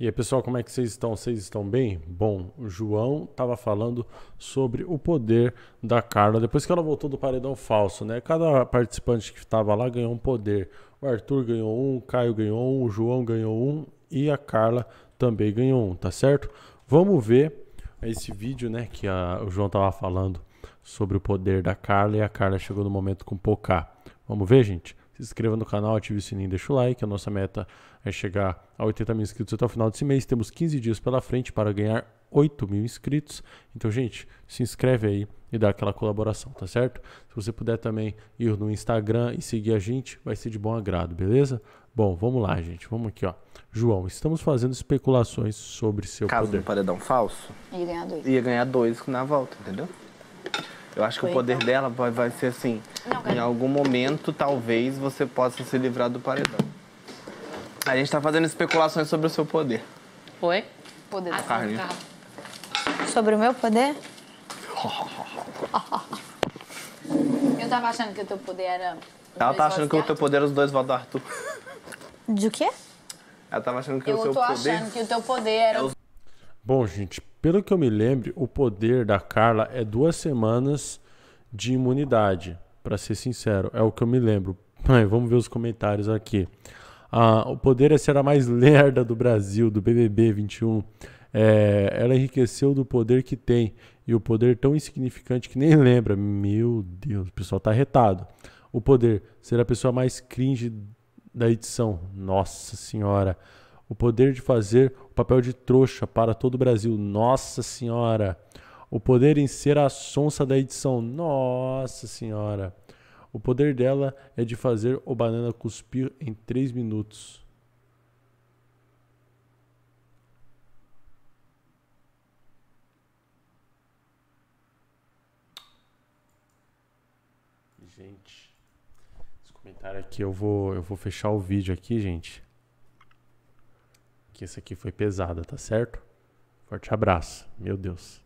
E aí, pessoal, como é que vocês estão? Vocês estão bem? Bom, o João estava falando sobre o poder da Carla depois que ela voltou do paredão falso, né? Cada participante que estava lá ganhou um poder. O Arthur ganhou um, o Caio ganhou um, o João ganhou um e a Carla também ganhou um, tá certo? Vamos ver esse vídeo, né, que a, o João estava falando sobre o poder da Carla e a Carla chegou no momento com o Pocá. Vamos ver, gente? se inscreva no canal, ative o sininho, deixa o like. A nossa meta é chegar a 80 mil inscritos até o final desse mês. Temos 15 dias pela frente para ganhar 8 mil inscritos. Então, gente, se inscreve aí e dá aquela colaboração, tá certo? Se você puder também ir no Instagram e seguir a gente, vai ser de bom agrado, beleza? Bom, vamos lá, gente. Vamos aqui, ó. João, estamos fazendo especulações sobre seu Caso poder. Caso do paredão falso, ia ganhar dois. Ia ganhar dois na volta, entendeu? Eu acho que o poder dela vai, vai ser assim. Não, em algum momento, talvez, você possa se livrar do paredão. A gente tá fazendo especulações sobre o seu poder. Oi? Poder ah, da Carne. Sobre o meu poder? Eu tava achando que o teu poder era. Ela tava achando que o teu poder era os dois votos do Arthur. De quê? Ela tava achando que Eu o seu poder. Eu tô achando que o teu poder era. É Bom, gente, pelo que eu me lembro, o poder da Carla é duas semanas de imunidade, para ser sincero. É o que eu me lembro. vamos ver os comentários aqui. Ah, o poder é ser a mais lerda do Brasil, do BBB 21. É, ela enriqueceu do poder que tem e o poder tão insignificante que nem lembra. Meu Deus, o pessoal tá retado. O poder ser a pessoa mais cringe da edição. Nossa Senhora o poder de fazer o papel de trouxa para todo o Brasil. Nossa Senhora! O poder em ser a sonsa da edição. Nossa Senhora! O poder dela é de fazer o banana cuspir em 3 minutos. Gente, esse comentário aqui eu vou eu vou fechar o vídeo aqui, gente que essa aqui foi pesada, tá certo? Forte abraço. Meu Deus.